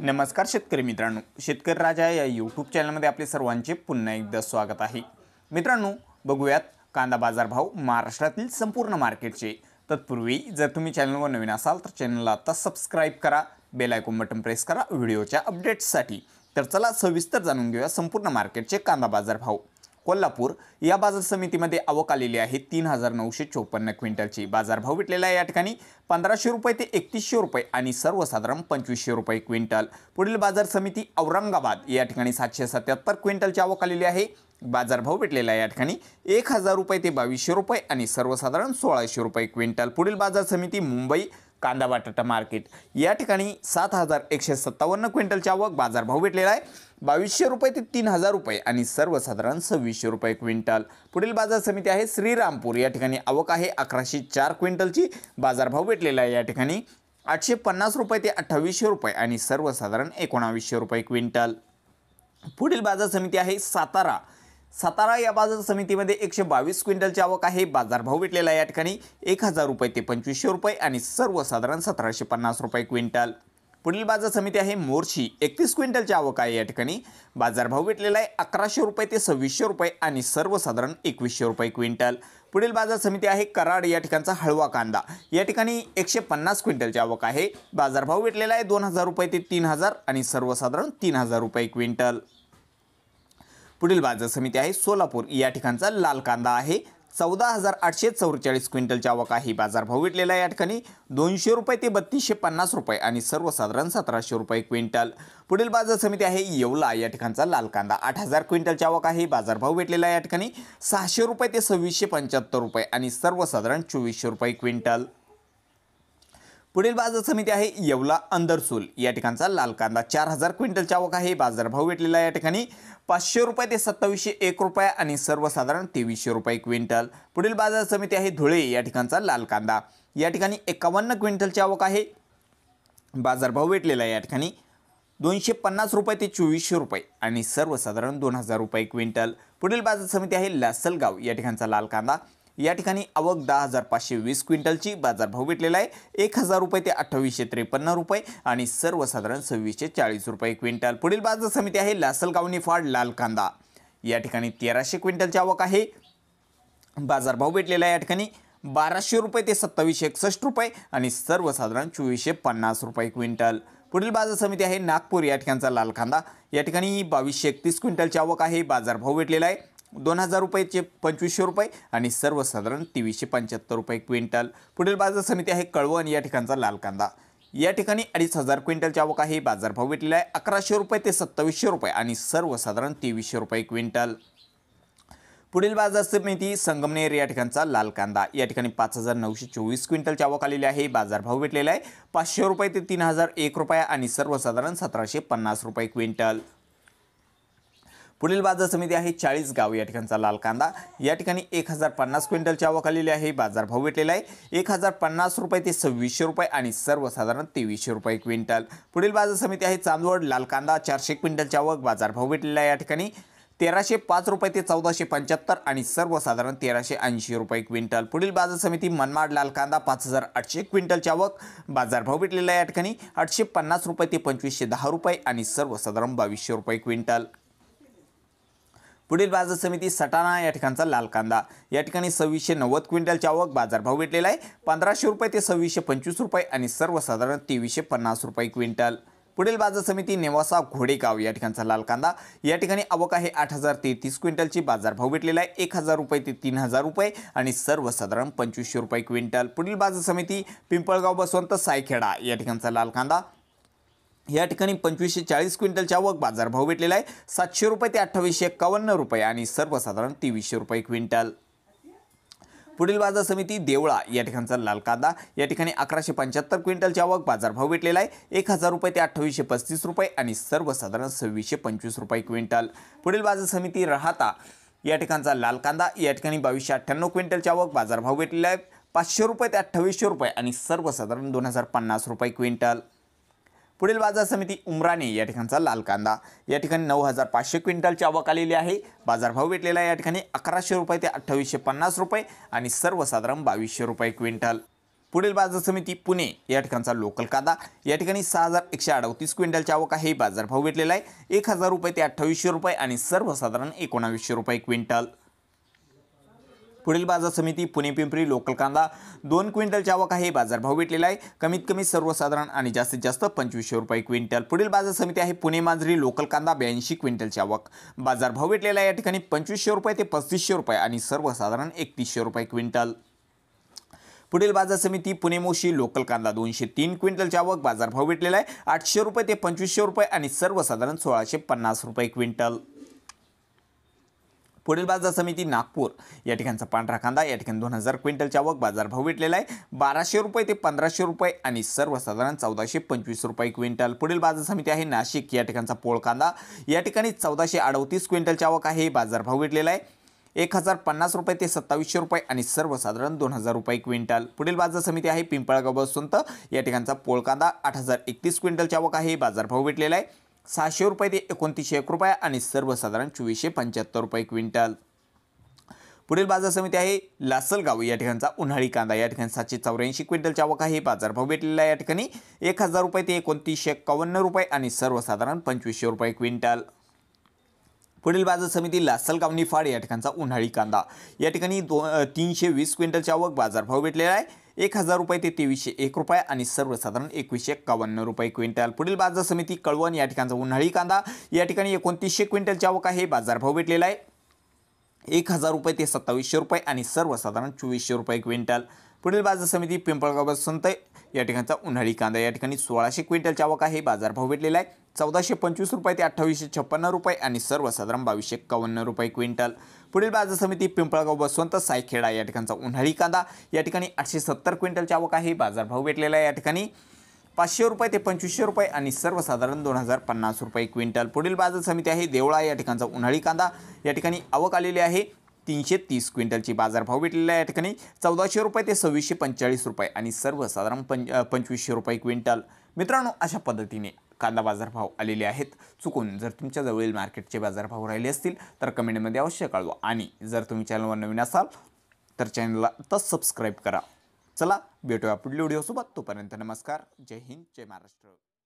नमस्कार शेतकरी मित्रांनो शेतकरी राजा या यूट्यूब चॅनलमध्ये आपले सर्वांचे पुन्हा एकदा स्वागत आहे मित्रांनो बघूयात कांदा बाजारभाव महाराष्ट्रातील संपूर्ण मार्केटचे तत्पूर्वी जर तुम्ही चॅनलवर नवीन असाल तर चॅनलला आता सबस्क्राईब करा बेलायकोन बटन प्रेस करा व्हिडिओच्या अपडेट्ससाठी तर चला सविस्तर जाणून घेऊया संपूर्ण मार्केटचे कांदा बाजारभाव कोल्हापूर या बाजार समितीमध्ये आवक आलेली आहे तीन हजार नऊशे चोपन्न क्विंटलची बाजारभाव भेटलेला आहे या ठिकाणी पंधराशे रुपये ते एकतीसशे रुपये आणि सर्वसाधारण पंचवीसशे रुपये क्विंटल पुढील बाजार समिती औरंगाबाद या ठिकाणी सातशे सत्याहत्तर क्विंटलची आवक आलेली आहे बाजारभाव भेटलेला आहे या ठिकाणी एक हजार रुपये ते बावीसशे रुपये आणि सर्वसाधारण सोळाशे रुपये क्विंटल पुढील बाजार समिती मुंबई कांदा बटाटा मार्केट या ठिकाणी सात हजार एकशे सत्तावन्न क्विंटलच्या आवक बाजारभाव भेटलेला आहे बावीसशे रुपये ते तीन हजार रुपये आणि सर्वसाधारण सव्वीसशे रुपये क्विंटल पुढील बाजार समिती आहे श्रीरामपूर या ठिकाणी आवक आहे अकराशे चार क्विंटलची बाजारभाव भेटलेला आहे या ठिकाणी आठशे पन्नास रुपये ते अठ्ठावीसशे रुपये आणि सर्वसाधारण एकोणावीसशे रुपये क्विंटल पुढील बाजार समिती आहे सातारा सातारा या बाजार समितीमध्ये एकशे बावीस क्विंटलची आवक आहे बाजारभाव भेटलेला आहे या ठिकाणी एक हजार रुपये ते पंचवीसशे रुपये आणि सर्वसाधारण सतराशे पन्नास रुपये क्विंटल पुढील बाजार समिती आहे मोर्शी एकतीस क्विंटलची आवक आहे या ठिकाणी बाजारभाव भेटलेला आहे अकराशे रुपये ते सव्वीसशे रुपये आणि सर्वसाधारण एकवीसशे रुपये क्विंटल पुढील बाजार समिती आहे कराड या ठिकाणचा हळवा कांदा या ठिकाणी एकशे पन्नास क्विंटलची आवक आहे बाजारभाव भेटलेला आहे दोन हजार रुपये ते तीन हजार आणि सर्वसाधारण तीन हजार रुपये क्विंटल पुढील बाजार समिती आहे सोलापूर या ठिकाणचा लाल कांदा आहे चौदा हजार आठशे चौवेचाळीस क्विंटलच्या आहे बाजारभाव भेटलेला आहे या ठिकाणी दोनशे रुपये ते बत्तीसशे पन्नास रुपये आणि सर्वसाधारण सतराशे रुपये क्विंटल पुढील बाजार समिती आहे येवला या ठिकाणचा लाल कांदा आठ हजार क्विंटलच्या बाजार बाजारभाव भेटलेला आहे या ठिकाणी सहाशे रुपये ते सव्वीसशे पंच्याहत्तर रुपये आणि सर्वसाधारण चोवीसशे रुपये क्विंटल पुढील बाजार समिती आहे येवला अंदरसूल या ठिकाणचा लाल कांदा चार हजार क्विंटलच्या आवक आहे बाजारभाव भेटलेला या ठिकाणी पाचशे रुपये ते सत्तावीसशे एक रुपये आणि सर्वसाधारण तेवीसशे रुपये क्विंटल पुढील बाजार समिती आहे धुळे या ठिकाणचा लाल कांदा या ठिकाणी एकावन्न क्विंटलची आवक आहे बाजारभाव भेटलेला या ठिकाणी दोनशे पन्नास रुपये ते चोवीसशे रुपये आणि सर्वसाधारण दोन हजार रुपये क्विंटल पुढील बाजार समिती आहे लासलगाव या ठिकाणचा लाल कांदा या ठिकाणी आवक दहा हजार पाचशे वीस क्विंटलची बाजारभाव भेटलेला आहे एक हजार रुपये ते अठ्ठावीसशे त्रेपन्न रुपये आणि सर्वसाधारण सव्वीसशे चाळीस रुपये क्विंटल पुढील बाजार समिती आहे लासलगावनी फाड लाल कांदा या ठिकाणी तेराशे क्विंटलची आवक आहे बाजारभाव भेटलेला आहे या ठिकाणी बाराशे रुपये ते सत्तावीसशे एकसष्ट रुपये आणि सर्वसाधारण चोवीसशे पन्नास रुपये क्विंटल पुढील बाजार समिती आहे नागपूर या ठिकाणचा लाल कांदा या ठिकाणी बावीसशे एकतीस क्विंटलची आवक आहे बाजारभाव भेटलेला आहे दोन हजार रुपयेचे पंचवीसशे रुपये आणि सर्वसाधारण तेवीसशे पंच्याहत्तर रुपये क्विंटल पुढील बाजार समिती आहे कळवण या ठिकाणचा लाल कांदा या ठिकाणी अडीच हजार क्विंटलच्या आवक आहे बाजारभाव भेटलेला आहे अकराशे रुपये ते सत्तावीसशे रुपये आणि सर्वसाधारण तेवीसशे रुपये क्विंटल पुढील बाजार समिती संगमनेर या ठिकाणचा लाल कांदा या ठिकाणी पाच हजार नऊशे चोवीस क्विंटलची आवक आलेली आहे बाजारभाव भेटलेला आहे पाचशे रुपये ते तीन हजार एक रुपये आणि सर्वसाधारण सतराशे पन्नास रुपये क्विंटल पुढील बाजार समिती आहे चाळीस गाव या ठिकाणचा लाल कांदा या ठिकाणी एक हजार पन्नास क्विंटलची आवक आलेली आहे बाजारभाव भेटलेला आहे एक हजार पन्नास रुपये ते सव्वीसशे रुपये आणि सर्वसाधारण तेवीसशे रुपये क्विंटल पुढील बाजार समिती आहे चांदवड लाल कांदा चारशे क्विंटलची आवक बाजारभाव भेटलेला आहे या ठिकाणी तेराशे पाच रुपये ते चौदाशे पंच्याहत्तर आणि सर्वसाधारण तेराशे ऐंशी रुपये क्विंटल पुढील बाजार समिती मनमाड लाल कांदा पाच हजार आठशे क्विंटलच्या आवक बाजारभाव भेटलेला आहे या ठिकाणी आठशे पन्नास रुपये ते पंचवीसशे दहा रुपये आणि सर्वसाधारण बावीसशे रुपये क्विंटल पुढील बाजार समिती सटाणा या ठिकाणचा लाल कांदा या ठिकाणी सव्वीसशे नव्वद क्विंटलच्या आवक बाजारभाव भेटलेला आहे पंधराशे रुपये ते सव्वीसशे पंचवीस रुपये आणि सर्वसाधारण तेवीसशे पन्नास रुपये क्विंटल पुढील बाजार समिती नेवासा घोडेगाव या ठिकाणचा लाल कांदा या ठिकाणी आवक आहे आठ हजार तेहतीस क्विंटलची बाजारभाव भेटलेला आहे एक हजार रुपये ते तीन हजार रुपये आणि सर्वसाधारण पंचवीसशे रुपये क्विंटल पुढील बाजार समिती पिंपळगाव बसवंत सायखेडा या ठिकाणचा लाल कांदा या ठिकाणी पंचवीसशे चाळीस क्विंटलच्या बाजार बाजारभाव भेटलेला आहे सातशे रुपये ते अठ्ठावीसशे एक्कावन्न रुपये आणि सर्वसाधारण तेवीसशे रुपये क्विंटल पुढील बाजार समिती देवळा या ठिकाणचा लाल कांदा या ठिकाणी अकराशे पंच्याहत्तर क्विंटलच्या बाजार बाजारभाव भेटलेला आहे एक हजार रुपये ते अठ्ठावीसशे पस्तीस रुपये आणि सर्वसाधारण सव्वीसशे पंचवीस रुपये क्विंटल पुढील बाजार समिती राहता या ठिकाणचा लाल कांदा या ठिकाणी बावीसशे अठ्ठ्याण्णव क्विंटलच्या बाजार भाव भेटलेला आहे पाचशे रुपये ते अठ्ठावीसशे रुपये आणि सर्वसाधारण दोन हजार पन्नास रुपये क्विंटल पुढील बाजार समिती उमराणे या ठिकाणचा लाल कांदा या ठिकाणी नऊ हजार पाचशे क्विंटलची आवक आलेली आहे बाजारभाव भेटलेला या ठिकाणी अकराशे रुपये ते अठ्ठावीसशे पन्नास रुपये आणि सर्वसाधारण बावीसशे रुपये क्विंटल पुढील बाजार समिती पुणे या ठिकाणचा लोकल कांदा या ठिकाणी सहा हजार एकशे अडतीस क्विंटलची आवक आहे बाजारभाव भेटलेला आहे एक हजार रुपये ते अठ्ठावीसशे रुपये आणि सर्वसाधारण एकोणावीसशे रुपये क्विंटल पुढील बाजार समिती पुणे पिंपरी लोकल कांदा दोन क्विंटल चावक आहे बाजार भाव भेटलेला आहे कमीत कमी सर्वसाधारण आणि जास्तीत जास्त पंचवीसशे रुपये क्विंटल पुढील बाजार समिती आहे पुणे मांजरी लोकल कांदा ब्याऐंशी चावक बाजार भाव भेटलेला आहे या ठिकाणी पंचवीसशे रुपये ते पस्तीसशे रुपये आणि सर्वसाधारण एकतीसशे रुपये क्विंटल पुढील बाजार समिती पुणे मोशी लोकल कांदा दोनशे तीन चावक बाजार भाव भेटलेला आहे आठशे रुपये ते पंचवीसशे रुपये आणि सर्वसाधारण सोळाशे पन्नास रुपये क्विंटल पुढील बाजार समिती नागपूर या ठिकाणचा पांढरा कांदा या ठिकाणी दोन हजार क्विंटलच्या बाजार बाजारभाव भेटलेला आहे बाराशे रुपये ते पंधराशे रुपये आणि सर्वसाधारण चौदाशे पंचवीस रुपये क्विंटल पुढील बाजार समिती आहे नाशिक या ठिकाणचा पोळ कांदा या ठिकाणी चौदाशे अडतीस क्विंटलच्या आवक आहे बाजारभाव भेटलेला आहे एक हजार पन्नास रुपये ते सत्तावीसशे रुपये आणि सर्वसाधारण दोन हजार रुपये क्विंटल पुढील बाजार समिती आहे पिंपळगाव बसवंत या ठिकाणचा पोळकांदा आठ हजार एकतीस क्विंटलच्या आवक आहे बाजारभाव भेटलेला आहे सहाशे रुपये ते एकोणतीसशे एक रुपये आणि सर्वसाधारण चोवीसशे पंच्याहत्तर रुपये क्विंटल पुढील बाजार समिती आहे लासलगाव या ठिकाणचा उन्हाळी कांदा या ठिकाणी सातशे चौऱ्याऐंशी क्विंटलच्या आवक आहे बाजारभाव भेटलेला या ठिकाणी एक हजार रुपये ते एकोणतीसशे एकावन्न रुपये आणि सर्वसाधारण पंचवीसशे रुपये क्विंटल पुढील बाजार समिती लासलगाव निफाड या ठिकाणचा उन्हाळी कांदा या ठिकाणी दो तीनशे वीस क्विंटलच्या आवक बाजारभाव भेटलेला आहे एक हजार रुपये ते तेवीसशे एक रुपये आणि सर्वसाधारण एकवीसशे एक्कावन्न रुपये क्विंटल पुढील बाजार समिती कळवण या ठिकाणचा उन्हाळी कांदा या ठिकाणी एकोणतीसशे क्विंटल आवक आहे बाजारभाव भेटलेला आहे एक हजार रुपये ते सत्तावीसशे रुपये आणि सर्वसाधारण चोवीसशे रुपये क्विंटल पुढील बाजार समिती पिंपळगाव संत या ठिकाणचा उन्हाळी कांदा या ठिकाणी सोळाशे क्विंटल आवक आहे बाजारभाव भेटलेला आहे चौदाशे पंचवीस रुपये ते अठ्ठावीसशे छप्पन्न रुपये आणि सर्वसाधारण बावीसशे एक्कावन्न रुपये क्विंटल पुढील बाजार समिती पिंपळगाव बसवंत सायखेडा या ठिकाणचा उन्हाळी कांदा या ठिकाणी आठशे सत्तर क्विंटलची आवक आहे बाजारभाव भेटलेला आहे या ठिकाणी पाचशे रुपये ते पंचवीसशे रुपये आणि सर्वसाधारण दोन हजार पन्नास रुपये क्विंटल पुढील बाजार समिती आहे देवळा या ठिकाणचा उन्हाळी कांदा या ठिकाणी आवक आलेली आहे तीनशे तीस क्विंटलची बाजारभाव भेटलेला आहे या ठिकाणी चौदाशे रुपये ते सव्वीसशे पंचेचाळीस रुपये आणि सर्वसाधारण पंच पंचवीसशे रुपये क्विंटल मित्रांनो अशा पद्धतीने कांदा बाजारभाव आलेले आहेत चुकून जर तुमच्या मार्केटचे बाजारभाव राहिले असतील तर कमेंटमध्ये अवश्य कळवा आणि जर तुम्ही चॅनलवर नवीन असाल तर चॅनलला तस सबस्क्राईब करा चला भेटूया पुढल्या व्हिडिओसोबत तोपर्यंत नमस्कार जय हिंद जय महाराष्ट्र